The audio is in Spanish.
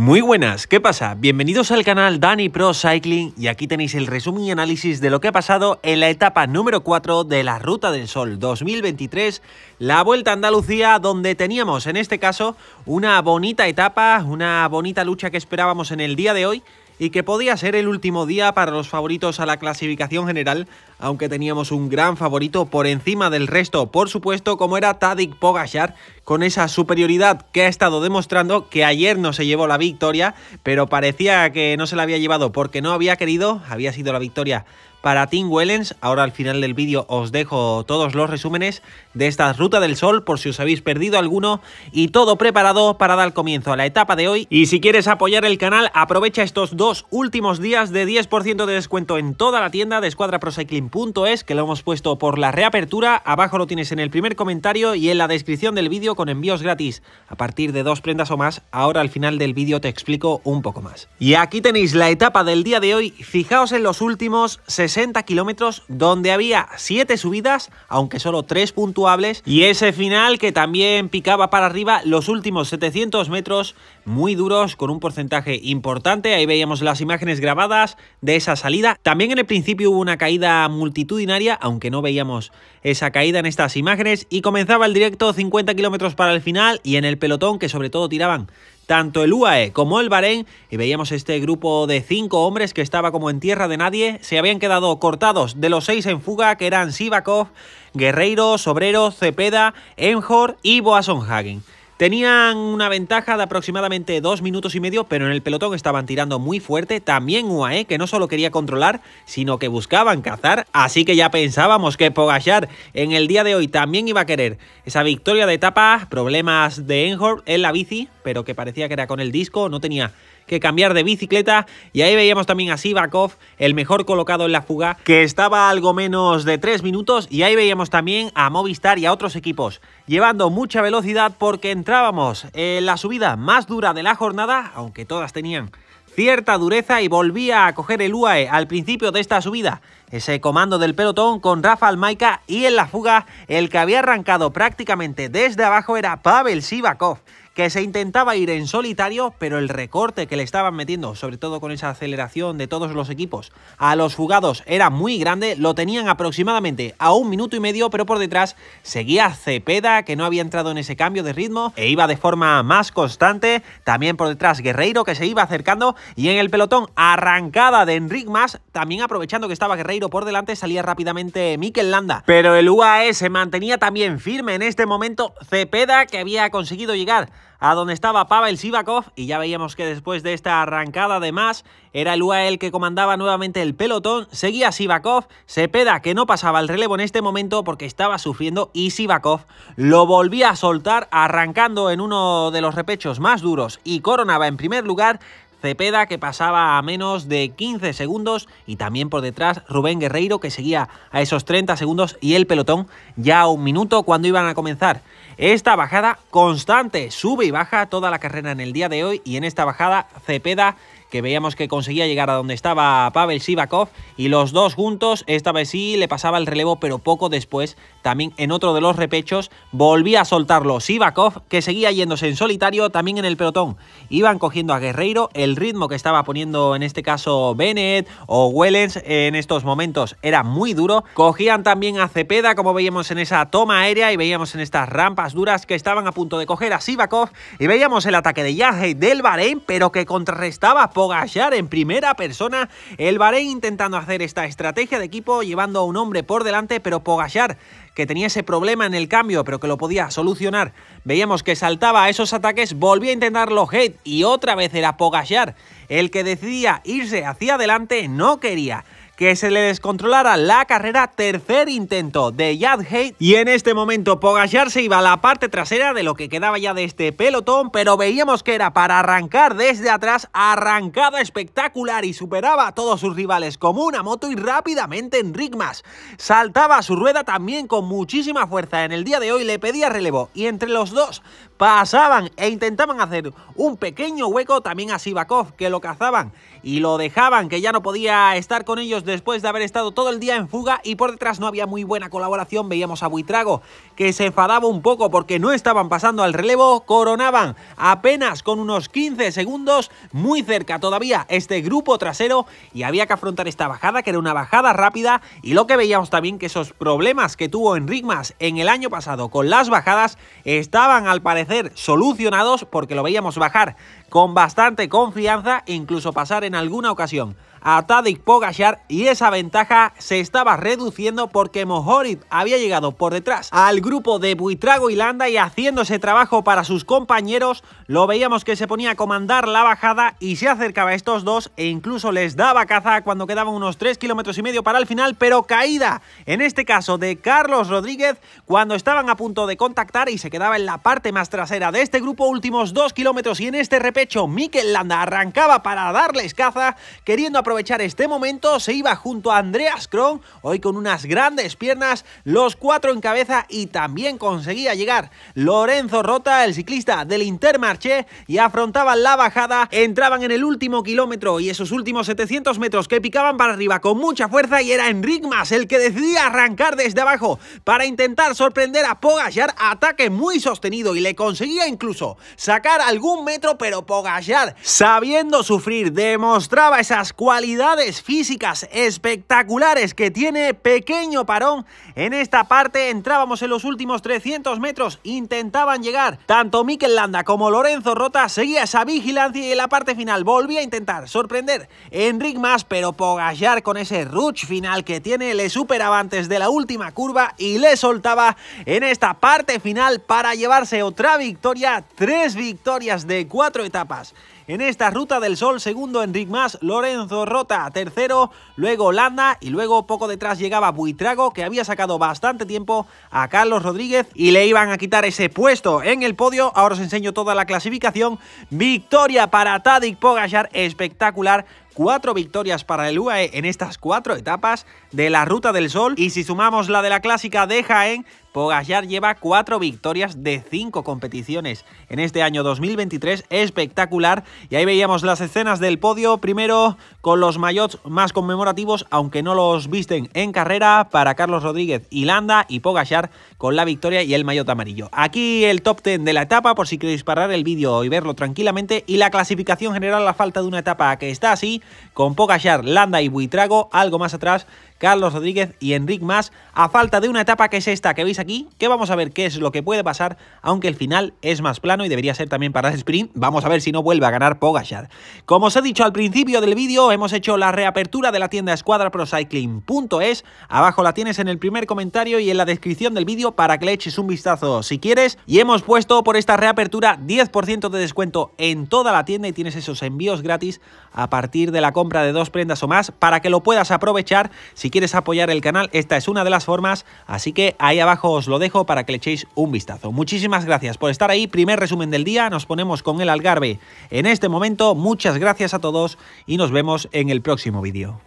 Muy buenas, ¿qué pasa? Bienvenidos al canal Dani Pro Cycling y aquí tenéis el resumen y análisis de lo que ha pasado en la etapa número 4 de la Ruta del Sol 2023, la Vuelta a Andalucía, donde teníamos en este caso una bonita etapa, una bonita lucha que esperábamos en el día de hoy y que podía ser el último día para los favoritos a la clasificación general, aunque teníamos un gran favorito por encima del resto, por supuesto, como era Tadic Pogachar, con esa superioridad que ha estado demostrando, que ayer no se llevó la victoria, pero parecía que no se la había llevado porque no había querido, había sido la victoria para Tim Wellens. Ahora al final del vídeo os dejo todos los resúmenes de esta Ruta del Sol por si os habéis perdido alguno y todo preparado para dar comienzo a la etapa de hoy. Y si quieres apoyar el canal, aprovecha estos dos últimos días de 10% de descuento en toda la tienda de escuadraprocycling.es que lo hemos puesto por la reapertura. Abajo lo tienes en el primer comentario y en la descripción del vídeo con envíos gratis. A partir de dos prendas o más, ahora al final del vídeo te explico un poco más. Y aquí tenéis la etapa del día de hoy. Fijaos en los últimos 60 kilómetros donde había 7 subidas, aunque solo 3 puntuables, y ese final que también picaba para arriba los últimos 700 metros muy duros con un porcentaje importante. Ahí veíamos las imágenes grabadas de esa salida. También en el principio hubo una caída multitudinaria, aunque no veíamos esa caída en estas imágenes. Y comenzaba el directo 50 kilómetros para el final y en el pelotón que sobre todo tiraban tanto el UAE como el Bahrein y veíamos este grupo de cinco hombres que estaba como en tierra de nadie, se habían quedado cortados de los seis en fuga que eran Sivakov, Guerreiro, Sobrero, Cepeda, Enhor y Boasonhagen Tenían una ventaja de aproximadamente dos minutos y medio, pero en el pelotón estaban tirando muy fuerte. También UAE, que no solo quería controlar, sino que buscaban cazar. Así que ya pensábamos que Pogachar en el día de hoy también iba a querer esa victoria de etapa. Problemas de Enhor en la bici, pero que parecía que era con el disco, no tenía que cambiar de bicicleta. Y ahí veíamos también a Sivakov, el mejor colocado en la fuga, que estaba algo menos de 3 minutos. Y ahí veíamos también a Movistar y a otros equipos, llevando mucha velocidad porque entrábamos en la subida más dura de la jornada, aunque todas tenían cierta dureza y volvía a coger el UAE al principio de esta subida. Ese comando del pelotón con Rafa Maika, y en la fuga el que había arrancado prácticamente desde abajo era Pavel Sivakov que se intentaba ir en solitario, pero el recorte que le estaban metiendo, sobre todo con esa aceleración de todos los equipos, a los jugados era muy grande, lo tenían aproximadamente a un minuto y medio, pero por detrás seguía Cepeda, que no había entrado en ese cambio de ritmo e iba de forma más constante, también por detrás Guerreiro, que se iba acercando, y en el pelotón arrancada de Enric Mas, también aprovechando que estaba Guerreiro por delante, salía rápidamente Miquel Landa, pero el UAE se mantenía también firme en este momento, Cepeda, que había conseguido llegar a donde estaba Pavel Sivakov y ya veíamos que después de esta arrancada de más era el UAE el que comandaba nuevamente el pelotón, seguía Sivakov, Cepeda que no pasaba el relevo en este momento porque estaba sufriendo y Sivakov lo volvía a soltar arrancando en uno de los repechos más duros y coronaba en primer lugar Cepeda que pasaba a menos de 15 segundos y también por detrás Rubén Guerreiro que seguía a esos 30 segundos y el pelotón ya a un minuto cuando iban a comenzar esta bajada constante, sube y baja toda la carrera en el día de hoy y en esta bajada Cepeda que veíamos que conseguía llegar a donde estaba Pavel Sivakov y los dos juntos, esta vez sí le pasaba el relevo, pero poco después, también en otro de los repechos, volvía a soltarlo Sivakov, que seguía yéndose en solitario también en el pelotón. Iban cogiendo a Guerreiro, el ritmo que estaba poniendo en este caso Bennett o Wellens en estos momentos era muy duro. Cogían también a Cepeda, como veíamos en esa toma aérea y veíamos en estas rampas duras que estaban a punto de coger a Sivakov y veíamos el ataque de Yahei del Bahrein, pero que contrarrestaba Pogachar en primera persona. El Bahrein intentando hacer esta estrategia de equipo, llevando a un hombre por delante, pero Pogachar que tenía ese problema en el cambio, pero que lo podía solucionar. Veíamos que saltaba a esos ataques, volvía a intentarlo Hate y otra vez era Pogachar el que decidía irse hacia adelante, no quería que se le descontrolara la carrera, tercer intento de Yad Hate y en este momento Pogashar se iba a la parte trasera de lo que quedaba ya de este pelotón, pero veíamos que era para arrancar desde atrás, arrancada espectacular y superaba a todos sus rivales como una moto y rápidamente en rigmas saltaba a su rueda también con muchísima fuerza en el día de hoy, le pedía relevo y entre los dos pasaban e intentaban hacer un pequeño hueco también a Sivakov que lo cazaban y lo dejaban que ya no podía estar con ellos después de haber estado todo el día en fuga y por detrás no había muy buena colaboración, veíamos a Buitrago que se enfadaba un poco porque no estaban pasando al relevo, coronaban apenas con unos 15 segundos, muy cerca todavía este grupo trasero y había que afrontar esta bajada que era una bajada rápida y lo que veíamos también que esos problemas que tuvo enrigmas Mas en el año pasado con las bajadas estaban al parecer solucionados porque lo veíamos bajar con bastante confianza e incluso pasar en alguna ocasión a Tadic Pogachar y esa ventaja se estaba reduciendo porque Mojorit había llegado por detrás al grupo de Buitrago y Landa y haciéndose trabajo para sus compañeros lo veíamos que se ponía a comandar la bajada y se acercaba a estos dos e incluso les daba caza cuando quedaban unos 3 kilómetros y medio para el final pero caída en este caso de Carlos Rodríguez cuando estaban a punto de contactar y se quedaba en la parte más trasera de este grupo últimos 2 kilómetros y en este repecho Mikel Landa arrancaba para darles caza queriendo aprovechar este momento se iba junto a Andreas Kron, hoy con unas grandes piernas, los cuatro en cabeza y también conseguía llegar Lorenzo Rota, el ciclista del Intermarché, y afrontaban la bajada, entraban en el último kilómetro y esos últimos 700 metros que picaban para arriba con mucha fuerza y era Enric Mas el que decidía arrancar desde abajo para intentar sorprender a Pogachar, ataque muy sostenido y le conseguía incluso sacar algún metro, pero Pogachar, sabiendo sufrir, demostraba esas cualidades cualidades físicas espectaculares que tiene, pequeño parón. En esta parte entrábamos en los últimos 300 metros, intentaban llegar. Tanto Mikel Landa como Lorenzo Rota seguía esa vigilancia y en la parte final volvía a intentar sorprender Enric Mas, pero Pogallar con ese rush final que tiene le superaba antes de la última curva y le soltaba en esta parte final para llevarse otra victoria, tres victorias de cuatro etapas en esta Ruta del Sol, segundo Enric Mas, Lorenzo Rota, tercero, luego Landa y luego poco detrás llegaba Buitrago que había sacado bastante tiempo a Carlos Rodríguez y le iban a quitar ese puesto en el podio. Ahora os enseño toda la clasificación. Victoria para Tadic Pogachar, espectacular cuatro victorias para el UAE en estas cuatro etapas de la Ruta del Sol y si sumamos la de la clásica de Jaén, Pogacar lleva cuatro victorias de cinco competiciones en este año 2023, espectacular. Y ahí veíamos las escenas del podio, primero con los mayots más conmemorativos, aunque no los visten en carrera, para Carlos Rodríguez y Landa y Pogacar con la victoria y el mayot amarillo. Aquí el top ten de la etapa, por si queréis parar el vídeo y verlo tranquilamente, y la clasificación general la falta de una etapa que está así, con Pocayar, Landa y Buitrago, algo más atrás Carlos Rodríguez y Enric Mas, a falta de una etapa que es esta que veis aquí, que vamos a ver qué es lo que puede pasar, aunque el final es más plano y debería ser también para el sprint. Vamos a ver si no vuelve a ganar Pogachar. Como os he dicho al principio del vídeo, hemos hecho la reapertura de la tienda escuadraprocycling.es. Abajo la tienes en el primer comentario y en la descripción del vídeo para que le eches un vistazo si quieres. Y hemos puesto por esta reapertura 10% de descuento en toda la tienda y tienes esos envíos gratis a partir de la compra de dos prendas o más para que lo puedas aprovechar si si quieres apoyar el canal, esta es una de las formas, así que ahí abajo os lo dejo para que le echéis un vistazo. Muchísimas gracias por estar ahí, primer resumen del día, nos ponemos con el Algarve en este momento, muchas gracias a todos y nos vemos en el próximo vídeo.